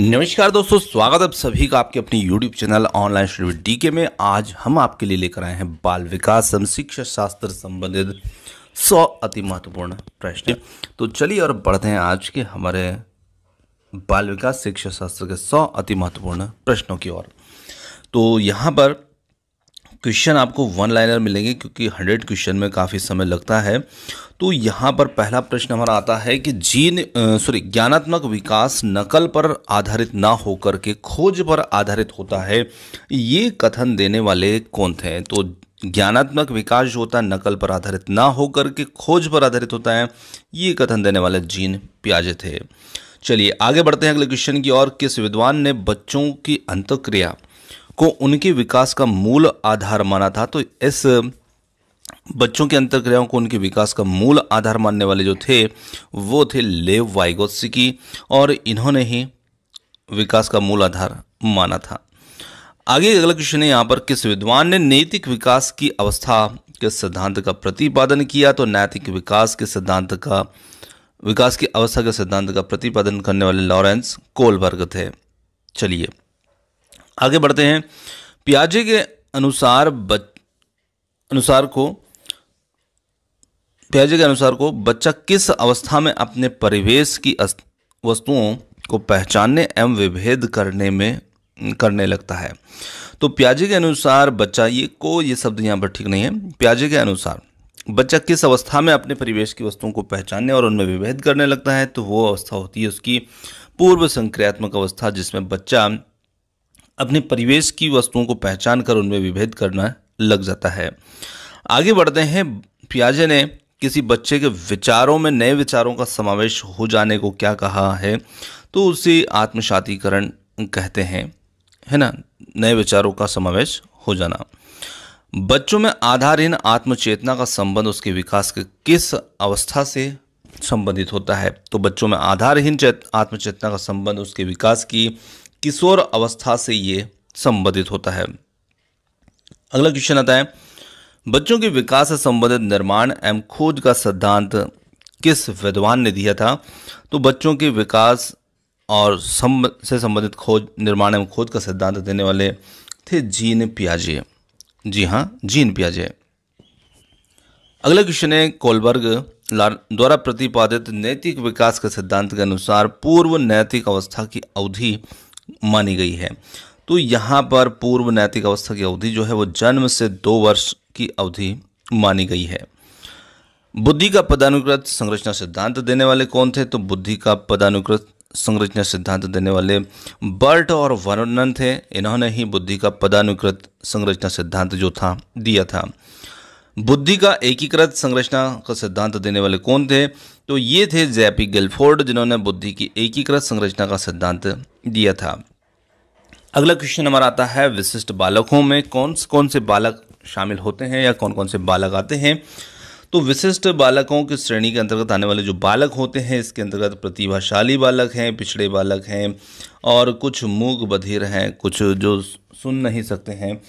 नमस्कार दोस्तों स्वागत अब सभी का आपके अपने YouTube channel online Shri DK में आज हम आपके लिए लेकर आए हैं बाल विकास एवं शिक्षा शास्त्र संबंधित सौ अति महत्वपूर्ण प्रश्न तो चलिए और बढ़ते हैं आज के हमारे बाल विकास शिक्षा शास्त्र के सौ अति महत्वपूर्ण प्रश्नों की ओर तो यहाँ पर क्वेश्चन आपको वन लाइनर मिलेंगे क्योंकि हंड्रेड क्वेश्चन में काफ़ी समय लगता है तो यहाँ पर पहला प्रश्न हमारा आता है कि जीन सॉरी ज्ञानात्मक विकास नकल पर आधारित ना होकर के खोज पर आधारित होता है ये कथन देने वाले कौन थे तो ज्ञानात्मक विकास जो होता है नकल पर आधारित ना होकर के खोज पर आधारित होता है ये कथन देने वाले जीन प्याजे थे चलिए आगे बढ़ते हैं अगले क्वेश्चन की और किस विद्वान ने बच्चों की अंतक्रिया को उनके विकास का मूल आधार माना था तो इस बच्चों के अंतर्क्रियाओं को उनके विकास का मूल आधार मानने वाले जो थे वो थे लेव वाइगोत्सिकी और इन्होंने ही विकास का मूल आधार माना था आगे अगला क्वेश्चन है यहाँ पर किस विद्वान ने नैतिक विकास की अवस्था के सिद्धांत का प्रतिपादन किया तो नैतिक विकास के सिद्धांत का विकास की अवस्था के सिद्धांत का प्रतिपादन करने वाले लॉरेंस कोलबर्ग थे चलिए आगे बढ़ते हैं पियाजे के अनुसार बच अनुसार को पियाजे के अनुसार को बच्चा किस अवस्था में अपने परिवेश की वस्तुओं को पहचानने एवं विभेद करने में करने लगता है तो प्याजे के अनुसार बच्चा ये को ये शब्द यहाँ पर ठीक नहीं है प्याजे के अनुसार बच्चा किस अवस्था में अपने परिवेश की वस्तुओं को पहचानने और उनमें विभेद करने लगता है तो वो अवस्था होती है उसकी पूर्व संक्रियात्मक अवस्था जिसमें बच्चा अपने परिवेश की वस्तुओं को पहचान कर उनमें विभेद करना लग जाता है आगे बढ़ते हैं पियाजे ने किसी बच्चे के विचारों में नए विचारों का समावेश हो जाने को क्या कहा है तो उसे आत्मसातीकरण कहते हैं है ना नए विचारों का समावेश हो जाना बच्चों में आधारहीन आत्मचेतना का संबंध उसके विकास के किस अवस्था से संबंधित होता है तो बच्चों में आधारहीन आत्मचेतना का संबंध उसके विकास की किशोर अवस्था से ये संबंधित होता है अगला क्वेश्चन आता है बच्चों के विकास से संबंधित निर्माण एवं खोज का सिद्धांत किस विद्वान ने दिया था तो बच्चों के विकास और संब से संबंधित खोज निर्माण एवं खोज का सिद्धांत देने वाले थे जीन पियाजे जी हाँ जीन पियाजे अगला क्वेश्चन है कोलबर्ग द्वारा प्रतिपादित नैतिक विकास के सिद्धांत के अनुसार पूर्व नैतिक अवस्था की अवधि मानी गई है तो यहाँ पर पूर्व नैतिक अवस्था की अवधि जो है वो जन्म से दो वर्ष की अवधि मानी गई है बुद्धि का पदानुकृत संरचना सिद्धांत देने वाले कौन थे तो बुद्धि का पदानुकृत संरचना सिद्धांत देने वाले बर्ट और वर्णन थे इन्होंने ही बुद्धि का पदानुकृत संरचना सिद्धांत जो था दिया था बुद्धि का एकीकृत संरचना का सिद्धांत देने वाले कौन थे तो ये थे जैपी गिलफोर्ड जिन्होंने बुद्धि की एकीकृत संरचना का सिद्धांत दिया था अगला क्वेश्चन हमारा आता है विशिष्ट बालकों में कौन कौन से बालक शामिल होते हैं या कौन कौन से बालक आते हैं तो विशिष्ट बालकों की श्रेणी के अंतर्गत आने वाले जो बालक होते हैं इसके अंतर्गत प्रतिभाशाली बालक हैं पिछड़े बालक हैं और कुछ मूक बधिर हैं कुछ जो सुन नहीं सकते हैं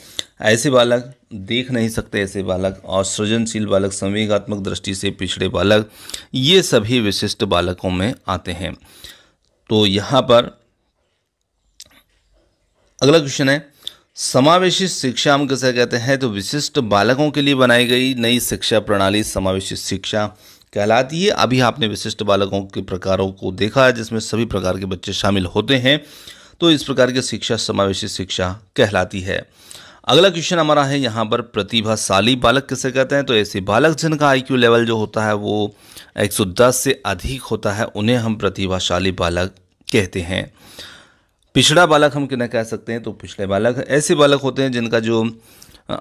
ऐसे बालक देख नहीं सकते ऐसे बालक और सृजनशील बालक संवेगात्मक दृष्टि से पिछड़े बालक ये सभी विशिष्ट बालकों में आते हैं तो यहाँ पर अगला क्वेश्चन है समावेशी शिक्षा हम कैसे कहते हैं तो विशिष्ट बालकों के लिए बनाई गई नई शिक्षा प्रणाली समावेशी शिक्षा कहलाती है अभी आपने विशिष्ट बालकों के प्रकारों को देखा है जिसमें सभी प्रकार के बच्चे शामिल होते हैं तो इस प्रकार की शिक्षा समावेशी शिक्षा कहलाती है अगला क्वेश्चन हमारा है यहाँ पर प्रतिभाशाली बालक कैसे कहते हैं तो ऐसे बालक जिनका आईक्यू लेवल जो होता है वो 110 से अधिक होता है उन्हें हम प्रतिभाशाली बालक कहते हैं पिछड़ा बालक हम किन्हें कह सकते हैं तो पिछड़े बालक ऐसे बालक होते हैं जिनका जो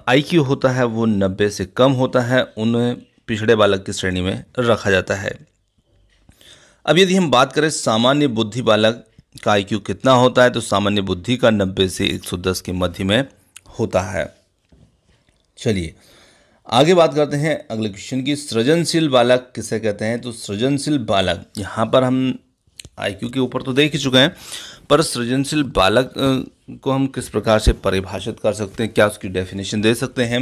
आईक्यू होता है वो नब्बे से कम होता है उन्हें पिछड़े बालक की श्रेणी में रखा जाता है अब यदि हम बात करें सामान्य बुद्धि बालक का आईक्यू कितना होता है तो सामान्य बुद्धि का नब्बे से एक के मध्य में होता है चलिए आगे बात करते हैं अगले क्वेश्चन की सृजनशील बालक किसे कहते हैं तो सृजनशील बालक यहाँ पर हम आईक्यू के ऊपर तो देख ही चुके हैं पर सृजनशील बालक को हम किस प्रकार से परिभाषित कर सकते हैं क्या उसकी डेफिनेशन दे सकते हैं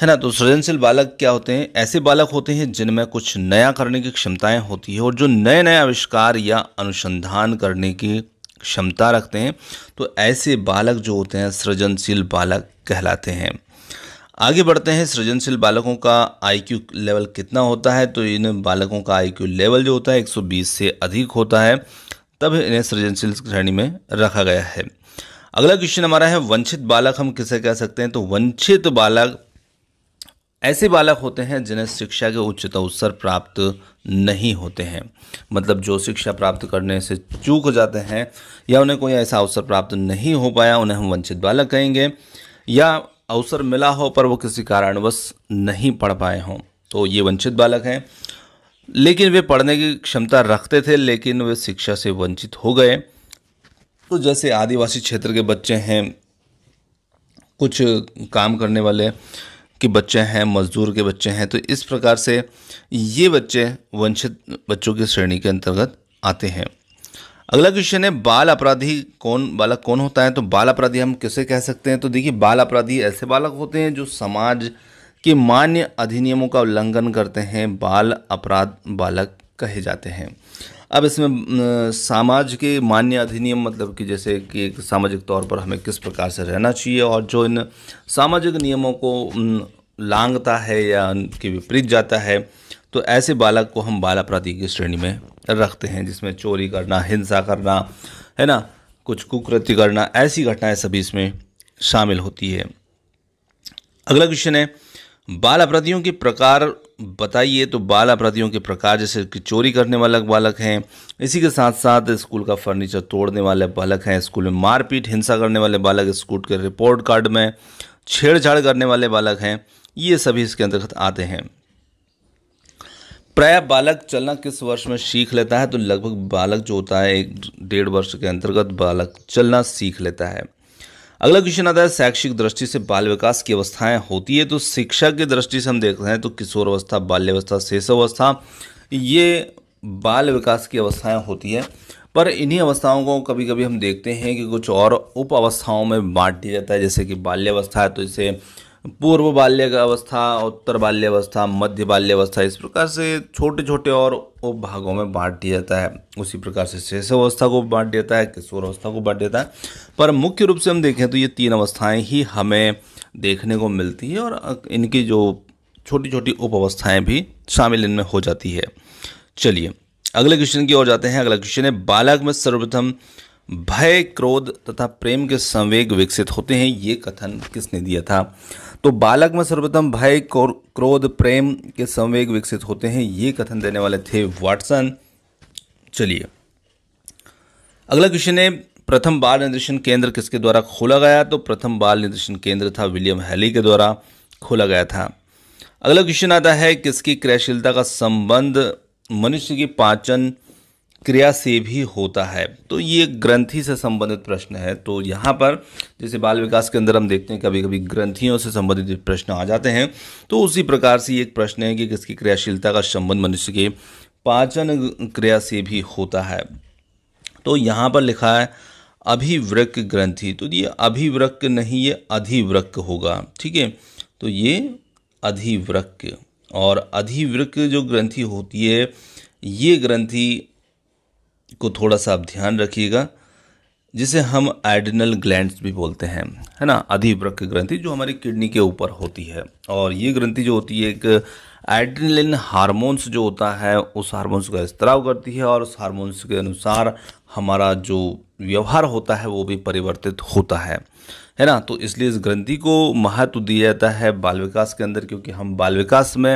है ना तो सृजनशील बालक क्या होते हैं ऐसे बालक होते हैं जिनमें कुछ नया करने की क्षमताएं होती है और जो नए नए आविष्कार या अनुसंधान करने की क्षमता रखते हैं तो ऐसे बालक जो होते हैं सृजनशील बालक कहलाते हैं आगे बढ़ते हैं सृजनशील बालकों का आईक्यू लेवल कितना होता है तो इन बालकों का आईक्यू लेवल जो होता है 120 से अधिक होता है तब इन्हें सृजनशील श्रेणी में रखा गया है अगला क्वेश्चन हमारा है वंचित बालक हम किसे कह सकते हैं तो वंचित बालक ऐसे बालक होते हैं जिन्हें शिक्षा के उच्चतम अवसर प्राप्त नहीं होते हैं मतलब जो शिक्षा प्राप्त करने से चूक जाते हैं या उन्हें कोई ऐसा अवसर प्राप्त नहीं हो पाया उन्हें हम वंचित बालक कहेंगे या अवसर मिला हो पर वो किसी कारणवश नहीं पढ़ पाए हों तो ये वंचित बालक हैं लेकिन वे पढ़ने की क्षमता रखते थे लेकिन वे शिक्षा से वंचित हो गए तो जैसे आदिवासी क्षेत्र के बच्चे हैं कुछ काम करने वाले के बच्चे हैं मजदूर के बच्चे हैं तो इस प्रकार से ये बच्चे वंचित बच्चों की श्रेणी के अंतर्गत आते हैं अगला क्वेश्चन है बाल अपराधी कौन बालक कौन होता है तो बाल अपराधी हम किसे कह सकते हैं तो देखिए बाल अपराधी ऐसे बालक होते हैं जो समाज के मान्य अधिनियमों का उल्लंघन करते हैं बाल अपराध बालक कहे जाते हैं अब इसमें समाज के मान्य अधिनियम मतलब कि जैसे कि एक सामाजिक तौर पर हमें किस प्रकार से रहना चाहिए और जो इन सामाजिक नियमों को लांगता है या उनके विपरीत जाता है तो ऐसे बालक को हम बाल अपराधी की श्रेणी में रखते हैं जिसमें चोरी करना हिंसा करना है ना कुछ कुकृत्य करना ऐसी घटनाएं सभी इसमें शामिल होती है अगला क्वेश्चन है बाल अपराधियों के प्रकार बताइए तो बाल अपराधियों के प्रकार जैसे कि चोरी करने वाले बालक हैं इसी के साथ साथ स्कूल का फर्नीचर तोड़ने वाले बालक हैं स्कूल में मारपीट हिंसा करने वाले बालक स्कूल के रिपोर्ट कार्ड में छेड़छाड़ करने वाले बालक हैं ये सभी इसके अंतर्गत आते हैं प्राय बालक चलना किस वर्ष में सीख लेता है तो लगभग बालक जो होता है एक डेढ़ वर्ष के अंतर्गत बालक चलना सीख लेता है अगला क्वेश्चन आता है शैक्षिक दृष्टि से बाल विकास की अवस्थाएं होती है तो शिक्षा की दृष्टि से हम देख रहे हैं तो किशोरावस्था बाल्यावस्था शेषावस्था ये बाल विकास की अवस्थाएं होती है पर इन्हीं अवस्थाओं को कभी कभी हम देखते हैं कि कुछ और उप अवस्थाओं में बांट दिया जाता है जैसे कि बाल्यावस्था है तो इसे पूर्व बाल्य अवस्था उत्तर बाल्यावस्था मध्य अवस्था इस प्रकार से छोटे छोटे और उप भागों में बांट दिया जाता है उसी प्रकार से शेष अवस्था को बांट देता है किशोर अवस्था को बांट देता है पर मुख्य रूप से हम देखें तो ये तीन अवस्थाएं ही हमें देखने को मिलती है और इनकी जो छोटी छोटी उप अवस्थाएँ भी शामिल इनमें हो जाती है चलिए अगले क्वेश्चन की ओर जाते हैं अगला क्वेश्चन है बालक में सर्वप्रथम भय क्रोध तथा प्रेम के संवेग विकसित होते हैं ये कथन किसने दिया था तो बालक में सर्वप्रथम भय क्रोध प्रेम के संवेग विकसित होते हैं ये कथन देने वाले थे वाटसन चलिए अगला क्वेश्चन है प्रथम बाल निर्देशन केंद्र किसके द्वारा खोला गया तो प्रथम बाल निर्देशन केंद्र था विलियम हैली के द्वारा खोला गया था अगला क्वेश्चन आता है किसकी क्रयशीलता का संबंध मनुष्य की पाचन क्रिया से भी होता है तो ये ग्रंथि से संबंधित प्रश्न है तो यहाँ पर जैसे बाल विकास के अंदर हम देखते हैं कभी कभी ग्रंथियों से संबंधित प्रश्न आ जाते हैं तो उसी प्रकार से एक प्रश्न है कि किसकी क्रियाशीलता का संबंध मनुष्य के पाचन क्रिया से भी होता है तो यहाँ पर लिखा है अभिवृक ग्रंथि तो ये अभिवृक नहीं ये अधिवृक होगा ठीक है तो ये अधिवृक और अधिवृक जो ग्रंथि होती है ये ग्रंथि को थोड़ा सा आप ध्यान रखिएगा जिसे हम एडिनल ग्लैंड्स भी बोलते हैं है ना अधिवृक्क ग्रंथि जो हमारी किडनी के ऊपर होती है और ये ग्रंथि जो होती है एक एड्रेनलिन हारमोन्स जो होता है उस हारमोन्स का स्त्राव करती है और उस हारमोन्स के अनुसार हमारा जो व्यवहार होता है वो भी परिवर्तित होता है है ना तो इसलिए इस ग्रंथि को महत्व दिया जाता है बाल विकास के अंदर क्योंकि हम बाल विकास में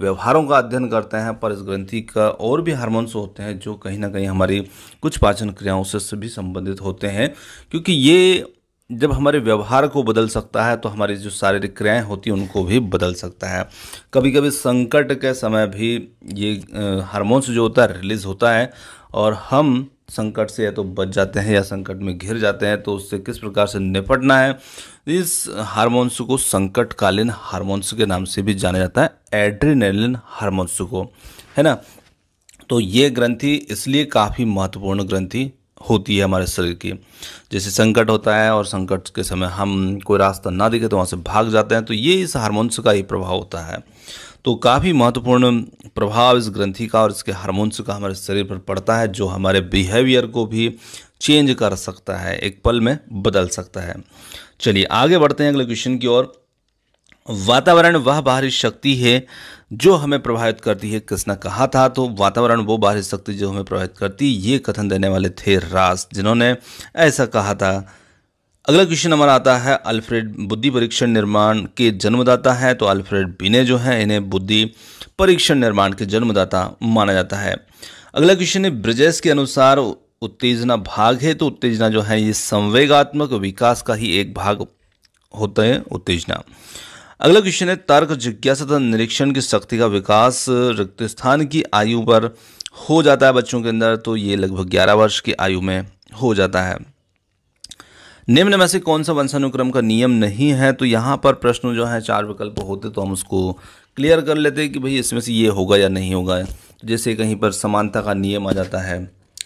व्यवहारों का अध्ययन करते हैं पर इस ग्रंथि का और भी हार्मोन्स होते हैं जो कहीं ना कहीं हमारी कुछ पाचन क्रियाओं से भी संबंधित होते हैं क्योंकि ये जब हमारे व्यवहार को बदल सकता है तो हमारी जो शारीरिक क्रियाएं होती हैं उनको भी बदल सकता है कभी कभी संकट के समय भी ये हार्मोन्स जो होता है रिलीज़ होता है और हम संकट से या तो बच जाते हैं या संकट में घिर जाते हैं तो उससे किस प्रकार से निपटना है इस हार्मोन्स को संकटकालीन हार्मोन्स के नाम से भी जाना जाता है एड्रीनेलिन हार्मोन्स को है ना तो ये ग्रंथि इसलिए काफ़ी महत्वपूर्ण ग्रंथि होती है हमारे शरीर की जैसे संकट होता है और संकट के समय हम कोई रास्ता ना दिखे तो वहाँ से भाग जाते हैं तो ये इस हारमोन्स का ही प्रभाव होता है तो काफ़ी महत्वपूर्ण प्रभाव इस ग्रंथि का और इसके हार्मोन्स का हमारे शरीर पर पड़ता है जो हमारे बिहेवियर को भी चेंज कर सकता है एक पल में बदल सकता है चलिए आगे बढ़ते हैं अगले क्वेश्चन की ओर वातावरण वह बाहरी शक्ति है जो हमें प्रभावित करती है किसने कहा था तो वातावरण वो बाहरी शक्ति जो हमें प्रभावित करती है ये कथन देने वाले थे रास जिन्होंने ऐसा कहा था अगला क्वेश्चन हमारा आता है अल्फ्रेड बुद्धि परीक्षण निर्माण के जन्मदाता हैं तो अल्फ्रेड बिने जो हैं इन्हें बुद्धि परीक्षण निर्माण के जन्मदाता माना जाता है अगला क्वेश्चन है ब्रजेश के अनुसार उत्तेजना भाग है तो उत्तेजना जो है ये संवेगात्मक विकास का ही एक भाग होते हैं उत्तेजना अगला क्वेश्चन है तर्क जिज्ञासा तथा निरीक्षण की शक्ति का विकास रिक्त स्थान की आयु पर हो जाता है बच्चों के अंदर तो ये लगभग ग्यारह वर्ष की आयु में हो जाता है निम्न में से कौन सा वंशानुक्रम का नियम नहीं है तो यहाँ पर प्रश्न जो है चार विकल्प होते तो हम उसको क्लियर कर लेते कि भाई इसमें से ये होगा या नहीं होगा जैसे कहीं पर समानता का नियम आ जाता है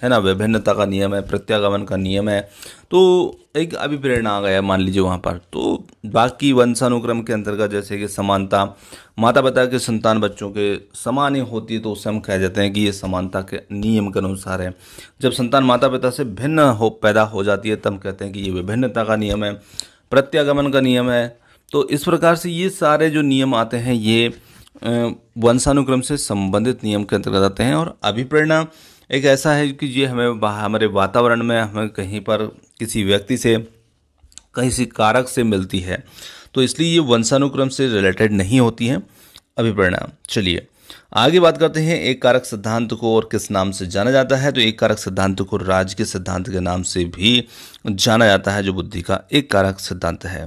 है ना विभिन्नता का नियम है प्रत्यागमन का नियम है तो एक अभिप्रेरणा आ गया मान लीजिए वहाँ पर तो बाकी वंशानुक्रम के अंतर्गत जैसे कि समानता माता पिता के संतान बच्चों के समान ही होती है तो उसे हम कह जाते हैं कि ये समानता के नियम के अनुसार है जब संतान माता पिता से भिन्न हो पैदा हो जाती है तब कहते हैं कि ये विभिन्नता का नियम है प्रत्यागमन का नियम है तो इस प्रकार से ये सारे जो नियम आते हैं ये वंशानुक्रम से संबंधित नियम के अंतर्गत आते हैं और अभिप्रेरणा एक ऐसा है कि ये हमें हमारे वातावरण में हमें कहीं पर किसी व्यक्ति से कहीं से कारक से मिलती है तो इसलिए ये वंशानुक्रम से रिलेटेड नहीं होती अभी अभिप्रणा चलिए आगे बात करते हैं एक कारक सिद्धांत को और किस नाम से जाना जाता है तो एक कारक सिद्धांत को राज के सिद्धांत के नाम से भी जाना जाता है जो बुद्धि का एक कारक सिद्धांत है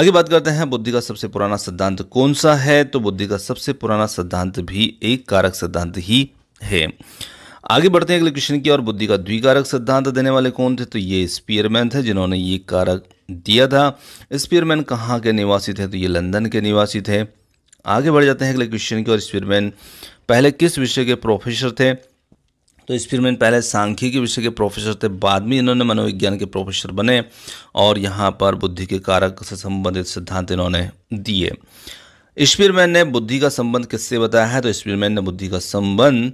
आगे बात करते हैं बुद्धि का सबसे पुराना सिद्धांत कौन सा है तो बुद्धि का सबसे पुराना सिद्धांत भी एक कारक सिद्धांत ही है आगे बढ़ते हैं अगले क्वेश्चन की और बुद्धि का द्विकारक सिद्धांत देने वाले कौन थे तो ये स्पीयरमैन थे जिन्होंने ये कारक दिया था स्पीयरमैन कहाँ के निवासी थे तो ये लंदन के निवासी थे आगे बढ़ जाते हैं अगले क्वेश्चन की और स्पीयरमैन पहले किस विषय के प्रोफेसर थे तो स्पीयरमैन पहले सांख्यिकी विषय के प्रोफेसर थे बाद में इन्होंने मनोविज्ञान के प्रोफेसर बने और यहाँ पर बुद्धि के कारक से संबंधित सिद्धांत इन्होंने दिए स्पीयरमैन ने बुद्धि का संबंध किससे बताया है तो स्पीयरमैन ने बुद्धि का संबंध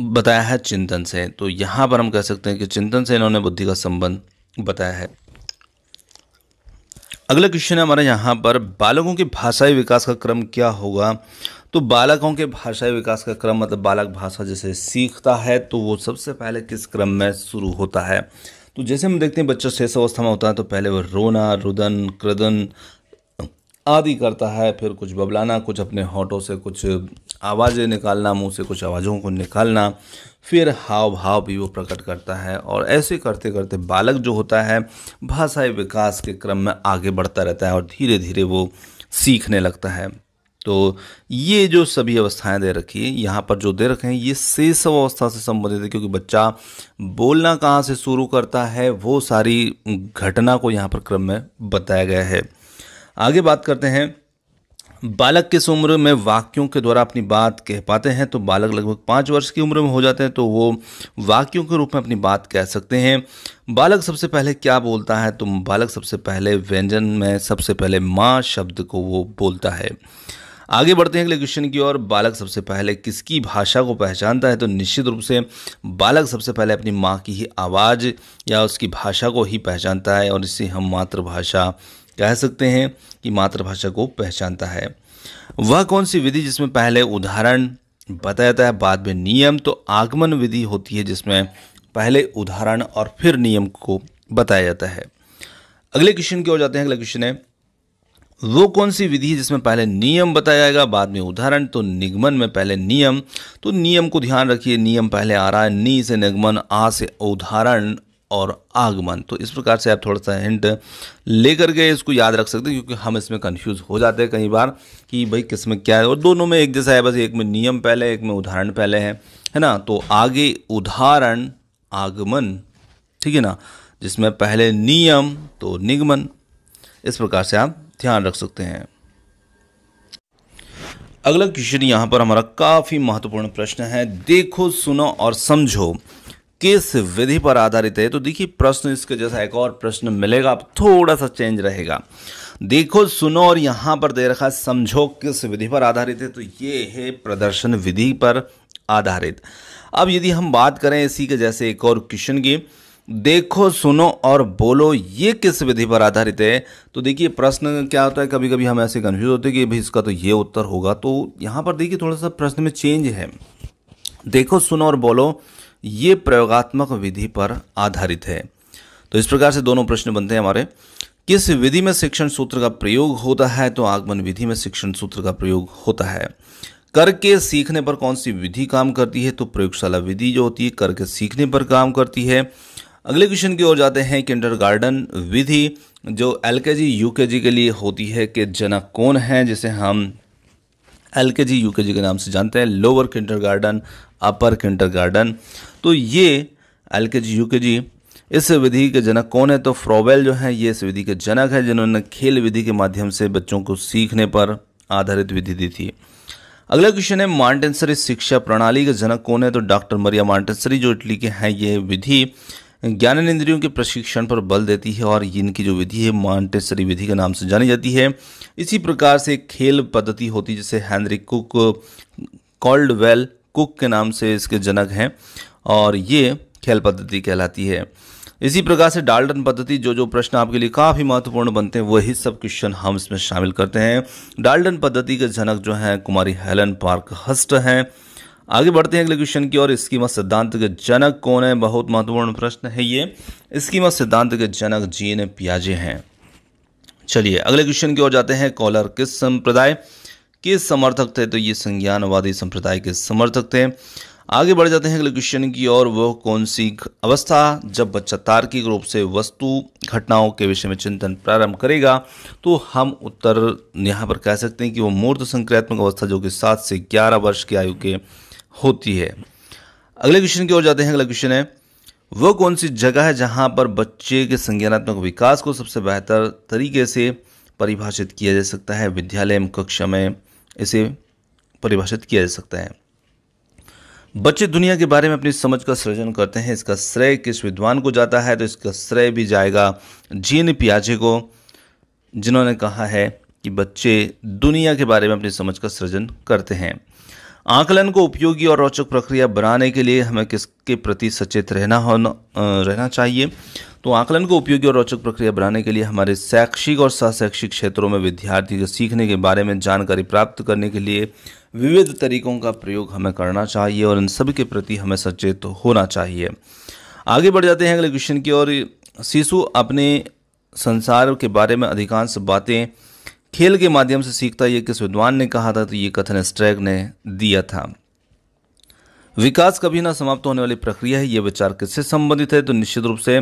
बताया है चिंतन से तो यहाँ पर हम कह सकते हैं कि चिंतन से इन्होंने बुद्धि का संबंध बताया है अगला क्वेश्चन है हमारे यहाँ पर बालकों के भाषाई विकास का क्रम क्या होगा तो बालकों के भाषाई विकास का क्रम मतलब बालक भाषा जैसे सीखता है तो वो सबसे पहले किस क्रम में शुरू होता है तो जैसे हम देखते हैं बच्चा शेष अवस्था में होता है तो पहले वह रोना रुदन क्रदन आदि करता है फिर कुछ बबलाना कुछ अपने होठों से कुछ आवाज़ें निकालना मुंह से कुछ आवाज़ों को निकालना फिर हाव भाव भी वो प्रकट करता है और ऐसे करते करते बालक जो होता है भाषाई विकास के क्रम में आगे बढ़ता रहता है और धीरे धीरे वो सीखने लगता है तो ये जो सभी अवस्थाएं दे रखी हैं यहाँ पर जो दे रखे हैं ये शेष अवस्था से संबंधित है क्योंकि बच्चा बोलना कहाँ से शुरू करता है वो सारी घटना को यहाँ पर क्रम में बताया गया है आगे बात करते हैं बालक किस उम्र में वाक्यों के द्वारा अपनी बात कह पाते हैं तो बालक लगभग पाँच वर्ष की उम्र में हो जाते हैं तो वो वाक्यों के रूप में अपनी बात कह सकते हैं बालक सबसे पहले क्या बोलता है तो बालक सबसे पहले व्यंजन में सबसे पहले माँ शब्द को वो बोलता है आगे बढ़ते हैं अगले क्वेश्चन की ओर बालक सबसे पहले किसकी भाषा को पहचानता है तो निश्चित रूप से बालक सबसे पहले अपनी माँ की ही आवाज़ या उसकी भाषा को ही पहचानता है और इससे हम मातृभाषा कह सकते हैं कि मातृभाषा को पहचानता है वह कौन सी विधि जिसमें पहले उदाहरण बताया जाता है बाद में नियम तो आगमन विधि होती है जिसमें पहले उदाहरण और फिर नियम को बताया जाता है अगले क्वेश्चन की ओर जाते हैं अगले क्वेश्चन है वो कौन सी विधि है जिसमें पहले नियम बताया जाएगा बाद में उदाहरण तो निगमन में पहले नियम तो नियम को ध्यान रखिए नियम पहले आ रहा है नी से निगमन आ से उदाहरण और आगमन तो इस प्रकार से आप थोड़ा सा हिंट लेकर के इसको याद रख सकते हैं क्योंकि हम इसमें कंफ्यूज हो जाते हैं कई बार कि भाई किस में क्या है और दोनों में एक जैसा है बस एक में नियम पहले एक में उदाहरण पहले है है ना तो आगे उदाहरण आगमन ठीक है ना जिसमें पहले नियम तो निगमन इस प्रकार से आप ध्यान रख सकते हैं अगला क्वेश्चन यहाँ पर हमारा काफ़ी महत्वपूर्ण प्रश्न है देखो सुनो और समझो किस विधि पर आधारित है तो देखिए प्रश्न इसके जैसा एक और प्रश्न मिलेगा अब थोड़ा सा चेंज रहेगा देखो सुनो और यहां पर दे रखा समझो किस विधि पर आधारित है तो ये है प्रदर्शन विधि पर आधारित अब यदि हम बात करें इसी के जैसे एक और क्वेश्चन की देखो सुनो और बोलो ये किस विधि पर आधारित है तो देखिए प्रश्न क्या होता है कभी कभी हम ऐसे कन्फ्यूज होते हैं कि भाई इसका तो ये उत्तर होगा तो यहां पर देखिए थोड़ा सा प्रश्न में चेंज है देखो सुनो और बोलो ये प्रयोगात्मक विधि पर आधारित है तो इस प्रकार से दोनों प्रश्न बनते हैं हमारे किस विधि में शिक्षण सूत्र का प्रयोग होता है तो आगमन विधि में शिक्षण सूत्र का प्रयोग होता है करके सीखने पर कौन सी विधि काम करती है तो प्रयोगशाला विधि जो होती है करके सीखने पर काम करती है अगले क्वेश्चन की ओर जाते हैं किंडर गार्डन विधि जो एल के जी यू के जी के लिए होती है कि जनक कौन है जिसे हम एल के जी यू के जी के नाम से जानते हैं lower kindergarten upper kindergarten तो ये एल के जी यू के जी इस विधि के जनक कौन है तो फ्रोवेल जो है ये इस विधि के जनक है जिन्होंने खेल विधि के माध्यम से बच्चों को सीखने पर आधारित विधि दी थी अगला क्वेश्चन है मॉन्टेसरी शिक्षा प्रणाली के जनक कौन है तो डॉक्टर मरिया मॉन्टेसरी जो इटली के हैं ये विधि ज्ञान इंद्रियों के प्रशिक्षण पर बल देती है और इनकी जो विधि है मॉन्टेसरी विधि के नाम से जानी जाती है इसी प्रकार से खेल पद्धति होती है जिसे हैंनरी कुक कॉल्डवेल कुक के नाम से इसके जनक हैं और ये खेल पद्धति कहलाती है इसी प्रकार से डाल्टन पद्धति जो जो प्रश्न आपके लिए काफ़ी महत्वपूर्ण बनते हैं वही सब क्वेश्चन हम इसमें शामिल करते हैं डाल्टन पद्धति के जनक जो हैं कुमारी हेलन पार्क हस्ट हैं आगे बढ़ते हैं अगले क्वेश्चन की और स्कीमा सिद्धांत के जनक कौन है बहुत महत्वपूर्ण प्रश्न है ये स्कीमा सिद्धांत के जनक जीन पियाजे हैं चलिए अगले क्वेश्चन की ओर जाते हैं कॉलर किस संप्रदाय के समर्थक थे तो ये संज्ञानवादी संप्रदाय के समर्थक थे आगे बढ़ जाते हैं अगले क्वेश्चन की ओर वह कौन सी अवस्था जब बच्चा तार्किक रूप से वस्तु घटनाओं के विषय में चिंतन प्रारंभ करेगा तो हम उत्तर यहाँ पर कह सकते हैं कि वो मूर्त संक्रियात्मक अवस्था जो कि सात से ग्यारह वर्ष की आयु के होती है अगले क्वेश्चन की ओर जाते हैं अगला क्वेश्चन है वह कौन सी जगह है जहाँ पर बच्चे के संज्ञानात्मक विकास को सबसे बेहतर तरीके से परिभाषित किया जा सकता है विद्यालय कक्षा में इसे परिभाषित किया जा सकता है बच्चे दुनिया के बारे में अपनी समझ का सृजन करते हैं इसका श्रेय किस विद्वान को जाता है तो इसका श्रेय भी जाएगा जीन पियाजे को जिन्होंने कहा है कि बच्चे दुनिया के बारे में अपनी समझ का सृजन करते हैं आकलन को उपयोगी और रोचक प्रक्रिया बनाने के लिए हमें किसके प्रति सचेत रहना होना रहना चाहिए तो आकलन को उपयोगी और रोचक प्रक्रिया बनाने के लिए हमारे शैक्षिक और सहशैक्षिक क्षेत्रों में विद्यार्थी के सीखने के बारे में जानकारी प्राप्त करने के लिए विविध तरीकों का प्रयोग हमें करना चाहिए और इन सब के प्रति हमें सचेत होना चाहिए आगे बढ़ जाते हैं अगले क्वेश्चन की ओर शिशु अपने संसार के बारे में अधिकांश बातें खेल के माध्यम से सीखता ये किस विद्वान ने कहा था तो ये कथन स्ट्रैग ने दिया था विकास कभी ना समाप्त होने वाली प्रक्रिया है ये विचार किससे संबंधित है तो निश्चित रूप से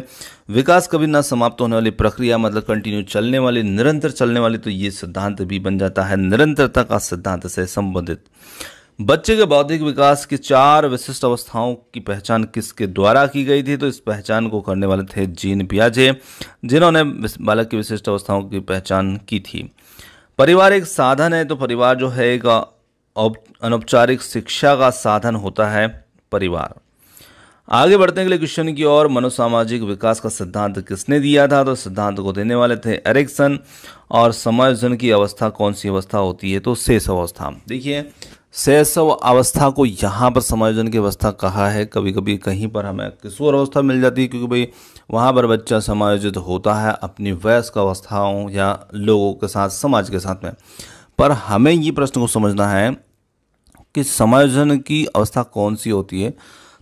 विकास कभी ना समाप्त होने वाली प्रक्रिया मतलब कंटिन्यू चलने वाली निरंतर चलने वाली तो ये सिद्धांत भी बन जाता है निरंतरता का सिद्धांत से संबंधित बच्चे के बौद्धिक विकास की चार विशिष्ट अवस्थाओं की पहचान किसके द्वारा की गई थी तो इस पहचान को करने वाले थे जीन पियाजे जिन्होंने बालक की विशिष्ट अवस्थाओं की पहचान की थी परिवार एक साधन है तो परिवार जो है एक अनौपचारिक शिक्षा का साधन होता है परिवार आगे बढ़ने के लिए क्वेश्चन की ओर मनोसामाजिक विकास का सिद्धांत किसने दिया था तो सिद्धांत को देने वाले थे एरिक्सन और समायोजन की अवस्था कौन सी अवस्था होती है तो शेष अवस्था देखिए शैशव अवस्था को यहाँ पर समायोजन की अवस्था कहा है कभी कभी कहीं पर हमें किशोर अवस्था मिल जाती है क्योंकि भाई वहाँ पर बच्चा समायोजित होता है अपनी वयस्क अवस्थाओं या लोगों के साथ समाज के साथ में पर हमें ये प्रश्न को समझना है कि समायोजन की अवस्था कौन सी होती है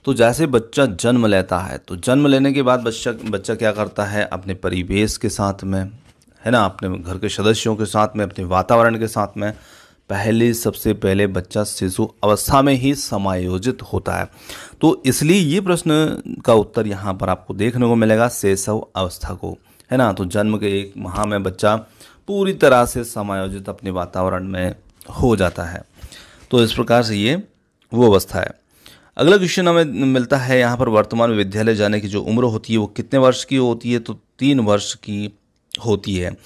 तो जैसे बच्चा जन्म लेता है तो जन्म लेने के बाद बच्चा बच्चा क्या करता है अपने परिवेश के साथ में है ना अपने घर के सदस्यों के साथ में अपने वातावरण के साथ में पहले सबसे पहले बच्चा शिशु अवस्था में ही समायोजित होता है तो इसलिए ये प्रश्न का उत्तर यहाँ पर आपको देखने को मिलेगा शैशव अवस्था को है ना तो जन्म के एक माह में बच्चा पूरी तरह से समायोजित अपने वातावरण में हो जाता है तो इस प्रकार से ये वो अवस्था है अगला क्वेश्चन हमें मिलता है यहाँ पर वर्तमान विद्यालय जाने की जो उम्र होती है वो कितने वर्ष की होती है तो तीन वर्ष की होती है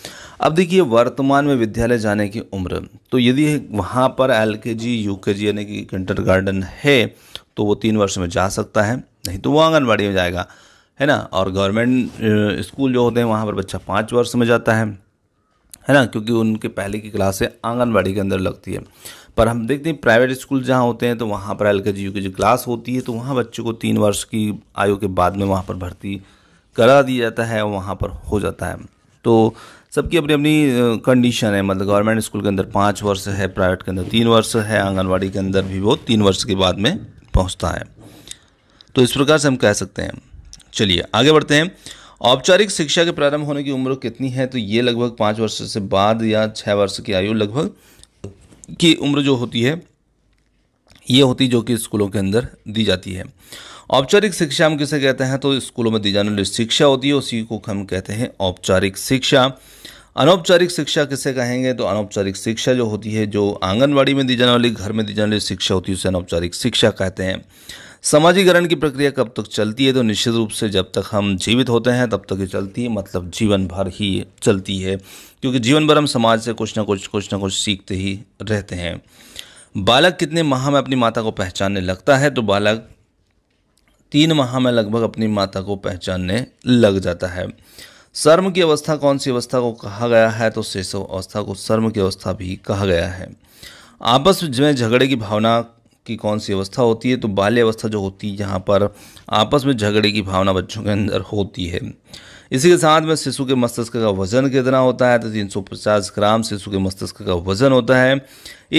अब देखिए वर्तमान में विद्यालय जाने की उम्र तो यदि वहाँ पर एल के जी यू के जी यानी कि इंटर गार्डन है तो वो तीन वर्ष में जा सकता है नहीं तो वो आंगनबाड़ी में जाएगा है ना और गवर्नमेंट स्कूल जो होते हैं वहाँ पर बच्चा पाँच वर्ष में जाता है है ना क्योंकि उनके पहले की क्लासें आंगनबाड़ी के अंदर लगती है पर हम देखते हैं प्राइवेट स्कूल जहाँ होते हैं तो वहाँ पर एल के जी यू के जी क्लास होती है तो वहाँ बच्चों को तीन वर्ष की आयु के बाद में वहाँ पर भर्ती करा दिया जाता है वहाँ पर हो जाता है तो सबकी अपनी अपनी कंडीशन है मतलब गवर्नमेंट स्कूल के अंदर पाँच वर्ष है प्राइवेट के अंदर तीन वर्ष है आंगनवाड़ी के अंदर भी वो तीन वर्ष के बाद में पहुँचता है तो इस प्रकार से हम कह सकते हैं चलिए आगे बढ़ते हैं औपचारिक शिक्षा के प्रारंभ होने की उम्र कितनी है तो ये लगभग पाँच वर्ष से बाद या छः वर्ष की आयु लगभग की उम्र जो होती है ये होती जो कि स्कूलों के अंदर दी जाती है औपचारिक शिक्षा हम किसे कहते हैं तो स्कूलों में दी जाने वाली शिक्षा होती है उसी को हम कहते हैं औपचारिक शिक्षा अनौपचारिक शिक्षा किसे कहेंगे तो अनौपचारिक शिक्षा जो होती है जो आंगनवाड़ी में दी जाने वाली घर में दी जाने वाली शिक्षा होती है उसे अनौपचारिक शिक्षा कहते हैं समाजीकरण की प्रक्रिया कब तक चलती है तो निश्चित रूप से जब तक हम जीवित होते हैं तब तक ये चलती है मतलब जीवन भर ही चलती है क्योंकि जीवन भर हम समाज से कुछ ना कुछ कुछ ना कुछ सीखते ही रहते हैं बालक कितने माह में अपनी माता को पहचानने लगता है तो बालक तीन माह में लगभग अपनी माता को पहचानने लग जाता है सर्म की अवस्था कौन सी अवस्था को कहा गया है तो शैशव अवस्था को सर्म की अवस्था भी कहा गया है आपस में झगड़े की भावना की कौन सी अवस्था होती है तो बाल्य अवस्था जो होती है यहाँ पर आपस में झगड़े की भावना बच्चों के अंदर होती है इसी के साथ में शिशु के मस्तिष्क का वजन कितना होता है तो 350 ग्राम शिशु के मस्तिष्क का वजन होता है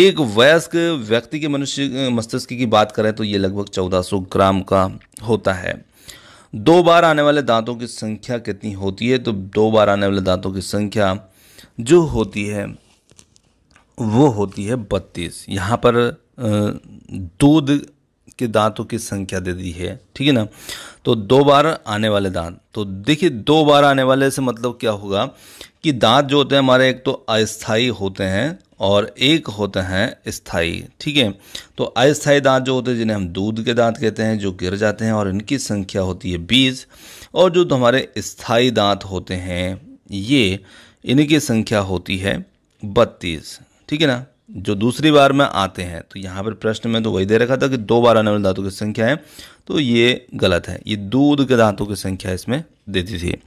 एक वयस्क व्यक्ति के मनुष्य मस्तिष्क की बात करें तो ये लगभग 1400 ग्राम का होता है दो बार आने वाले दांतों की संख्या कितनी होती है तो दो बार आने वाले दांतों की संख्या जो होती है वो होती है बत्तीस यहाँ पर दूध के दांतों की संख्या दे दी है ठीक है ना तो दो बार आने वाले दांत तो देखिए दो बार आने वाले से मतलब क्या होगा कि दांत जो होते हैं हमारे एक तो अस्थाई होते हैं और एक होते हैं स्थाई ठीक है तो अस्थाई दांत जो होते हैं जिन्हें हम दूध के दांत कहते हैं जो गिर जाते हैं और इनकी संख्या होती है बीस और जो तो हमारे स्थाई दांत होते हैं ये इनकी संख्या होती है बत्तीस ठीक है ना जो दूसरी बार में आते हैं तो यहाँ पर प्रश्न में तो वही दे रखा था कि दो बार आने वाले धातु की संख्या है तो ये गलत है ये दूध के धातु की संख्या इसमें दे दी थी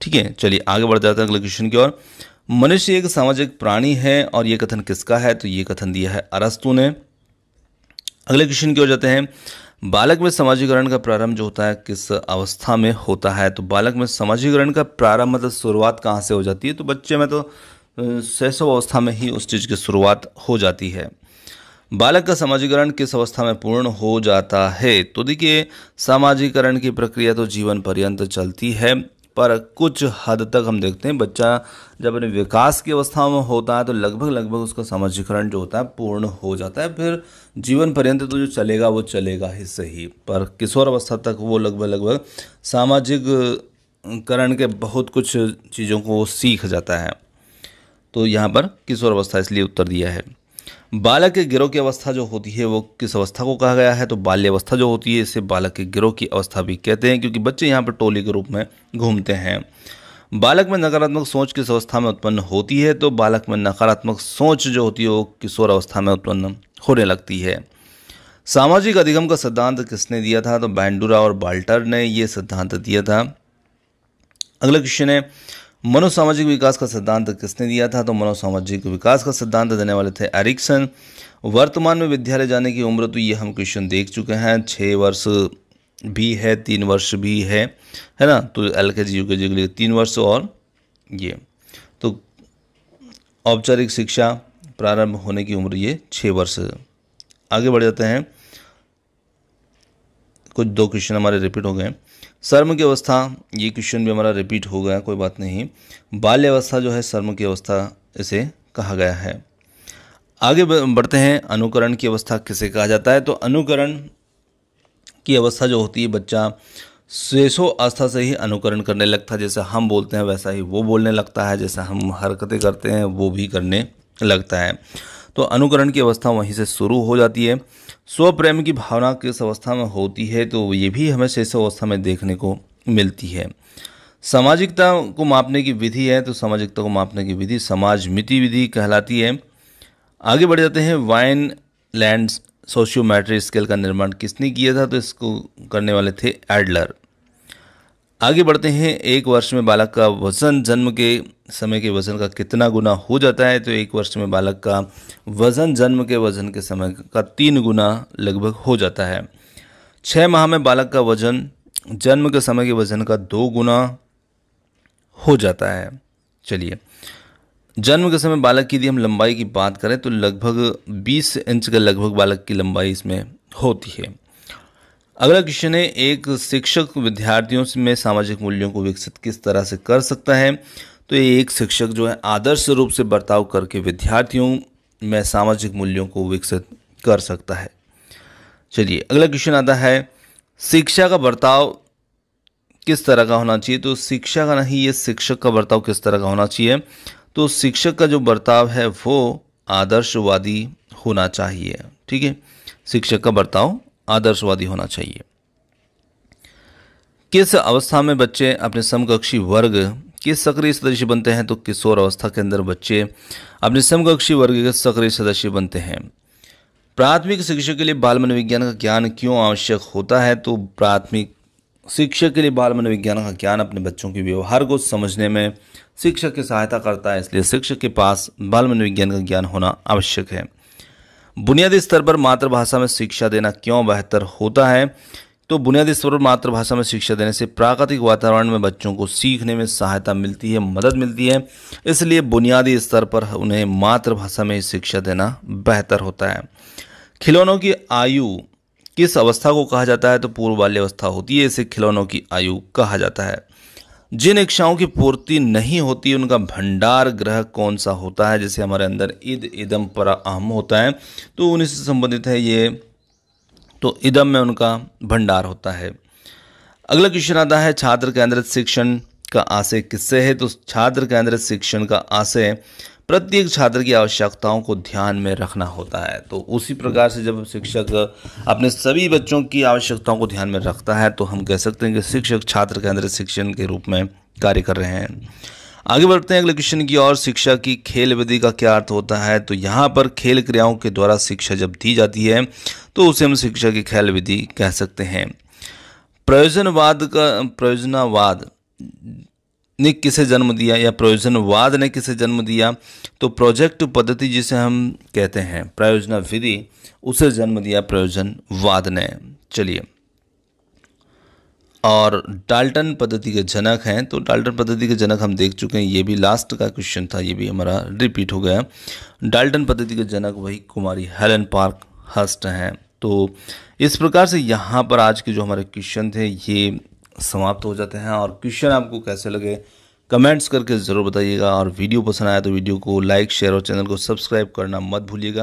ठीक है चलिए आगे बढ़ जाते हैं अगले क्वेश्चन की ओर मनुष्य एक सामाजिक प्राणी है और ये कथन किसका है तो ये कथन दिया है अरस्तु ने अगले क्वेश्चन की ओर जाते हैं बालक में समाजीकरण का प्रारंभ जो होता है किस अवस्था में होता है तो बालक में समाजीकरण का प्रारंभ मतलब शुरुआत कहाँ से हो जाती है तो बच्चे में तो शैशव अवस्था में ही उस चीज़ की शुरुआत हो जाती है बालक का सामाजिकरण किस अवस्था में पूर्ण हो जाता है तो देखिए सामाजिकरण की प्रक्रिया तो जीवन पर्यंत चलती है पर कुछ हद तक हम देखते हैं बच्चा जब अपने विकास की अवस्था में होता है तो लगभग लगभग उसका सामाजिकरण जो होता है पूर्ण हो जाता है फिर जीवन पर्यंत तो जो चलेगा वो चलेगा ही सही पर किशोर अवस्था तक वो लगभग लगभग सामाजिक करण के बहुत कुछ चीज़ों को सीख जाता है तो यहाँ पर किशोर अवस्था इसलिए उत्तर दिया है बालक के गिरोह की अवस्था जो होती है वो किस अवस्था को कहा गया है तो बाल्यावस्था जो होती है इसे बालक के गिरोह की अवस्था भी कहते हैं क्योंकि बच्चे यहाँ पर टोली के रूप में घूमते हैं बालक में नकारात्मक सोच किस अवस्था में उत्पन्न होती है तो बालक में नकारात्मक सोच जो होती है वो किशोर अवस्था में उत्पन्न होने लगती है सामाजिक अधिगम का सिद्धांत किसने दिया था तो बैंडूरा और बाल्टर ने यह सिद्धांत दिया था अगला क्वेश्चन है मनोसामाजिक विकास का सिद्धांत किसने दिया था तो मनोसामाजिक विकास का सिद्धांत देने वाले थे एरिक्सन वर्तमान में विद्यालय जाने की उम्र तो ये हम क्वेश्चन देख चुके हैं छः वर्ष भी है तीन वर्ष भी है है ना तो एल के जी यू के जी के लिए तीन वर्ष और ये तो औपचारिक शिक्षा प्रारंभ होने की उम्र ये छः वर्ष आगे बढ़ जाते हैं कुछ दो क्वेश्चन हमारे रिपीट हो गए शर्म की अवस्था ये क्वेश्चन भी हमारा रिपीट हो गया कोई बात नहीं बाल्य अवस्था जो है शर्म की अवस्था इसे कहा गया है आगे बढ़ते हैं अनुकरण की अवस्था किसे कहा जाता है तो अनुकरण की अवस्था जो होती है बच्चा शेषो आस्था से ही अनुकरण करने लगता है जैसे हम बोलते हैं वैसा ही वो बोलने लगता है जैसा हम हरकतें करते हैं वो भी करने लगता है तो अनुकरण की अवस्था वहीं से शुरू हो जाती है स्वप्रेम की भावना किस अवस्था में होती है तो ये भी हमें शेष अवस्था में देखने को मिलती है सामाजिकता को मापने की विधि है तो सामाजिकता को मापने की विधि समाज मिति विधि कहलाती है आगे बढ़ जाते हैं वाइन लैंड सोशियोमेट्री स्केल का निर्माण किसने किया था तो इसको करने वाले थे एडलर आगे बढ़ते हैं एक वर्ष में बालक का वजन जन्म के समय के वज़न का कितना गुना हो जाता है तो एक वर्ष में बालक का वज़न जन्म के वज़न के समय का तीन गुना लगभग हो जाता है छः माह में बालक का वज़न जन्म के समय के वज़न का दो गुना हो जाता है चलिए जन्म के समय बालक की यदि हम लंबाई की बात करें तो लगभग 20 इंच का लगभग बालक की लंबाई इसमें होती है अगला क्वेश्चन है एक शिक्षक विद्यार्थियों में सामाजिक मूल्यों को विकसित किस तरह से कर सकता है तो एक शिक्षक जो है आदर्श रूप से बर्ताव करके विद्यार्थियों में सामाजिक मूल्यों को विकसित कर सकता है चलिए अगला क्वेश्चन आता है शिक्षा का बर्ताव किस तरह का होना चाहिए तो शिक्षा का नहीं ये शिक्षक का बर्ताव किस तरह का होना चाहिए तो शिक्षक का जो बर्ताव है वो आदर्शवादी होना चाहिए ठीक है शिक्षक का बर्ताव आदर्शवादी होना चाहिए किस अवस्था में बच्चे अपने समकक्षी वर्ग के सक्रिय सदस्य बनते हैं तो किशोर अवस्था के अंदर बच्चे अपने समकक्षी वर्ग के सक्रिय सदस्य बनते हैं प्राथमिक शिक्षक के लिए बाल मनोविज्ञान का ज्ञान क्यों आवश्यक होता है तो प्राथमिक शिक्षक के लिए बाल मनोविज्ञान का ज्ञान अपने बच्चों के व्यवहार को समझने में शिक्षक की सहायता करता है इसलिए शिक्षक के पास बाल मनोविज्ञान का ज्ञान होना आवश्यक है बुनियादी स्तर पर मातृभाषा में शिक्षा देना क्यों बेहतर होता है तो बुनियादी स्तर पर मातृभाषा में शिक्षा देने से प्राकृतिक वातावरण में बच्चों को सीखने में सहायता मिलती है मदद मिलती है इसलिए बुनियादी स्तर पर उन्हें मातृभाषा में शिक्षा देना बेहतर होता है खिलौनों की आयु किस अवस्था को कहा जाता है तो पूर्व बाल्यावस्था होती है इसे खिलौनों की आयु कहा जाता है जिन इच्छाओं की पूर्ति नहीं होती उनका भंडार ग्रह कौन सा होता है जैसे हमारे अंदर ईद इदम पर अहम होता है तो उन्हीं से संबंधित है ये तो इदम में उनका भंडार होता है अगला क्वेश्चन आता है छात्र केंद्रित शिक्षण का आशय किससे है तो छात्र केंद्रित शिक्षण का आशय प्रत्येक छात्र की आवश्यकताओं को ध्यान में रखना होता है तो उसी प्रकार से जब शिक्षक अपने सभी बच्चों की आवश्यकताओं को ध्यान में रखता है तो हम कह सकते हैं कि शिक्षक छात्र केंद्रित शिक्षण के रूप में कार्य कर रहे हैं आगे बढ़ते हैं अगले क्वेश्चन की और शिक्षा की खेल विधि का क्या अर्थ होता है तो यहाँ पर खेल क्रियाओं के द्वारा शिक्षा जब दी जाती है तो उसे हम शिक्षा की खेल विधि कह सकते हैं प्रयोजनवाद का प्रयोजनावाद ने किसे जन्म दिया या प्रयोजनवाद ने किसे जन्म दिया तो प्रोजेक्ट पद्धति जिसे हम कहते हैं प्रायोजना विधि उसे जन्म दिया प्रयोजनवाद ने चलिए और डाल्टन पद्धति के जनक हैं तो डाल्टन पद्धति के जनक हम देख चुके हैं ये भी लास्ट का क्वेश्चन था ये भी हमारा रिपीट हो गया डाल्टन पद्धति के जनक वही कुमारी हेलन पार्क हस्ट हैं तो इस प्रकार से यहाँ पर आज के जो हमारे क्वेश्चन थे ये समाप्त हो जाते हैं और क्वेश्चन आपको कैसे लगे कमेंट्स करके ज़रूर बताइएगा और वीडियो पसंद आया तो वीडियो को लाइक शेयर और चैनल को सब्सक्राइब करना मत भूलिएगा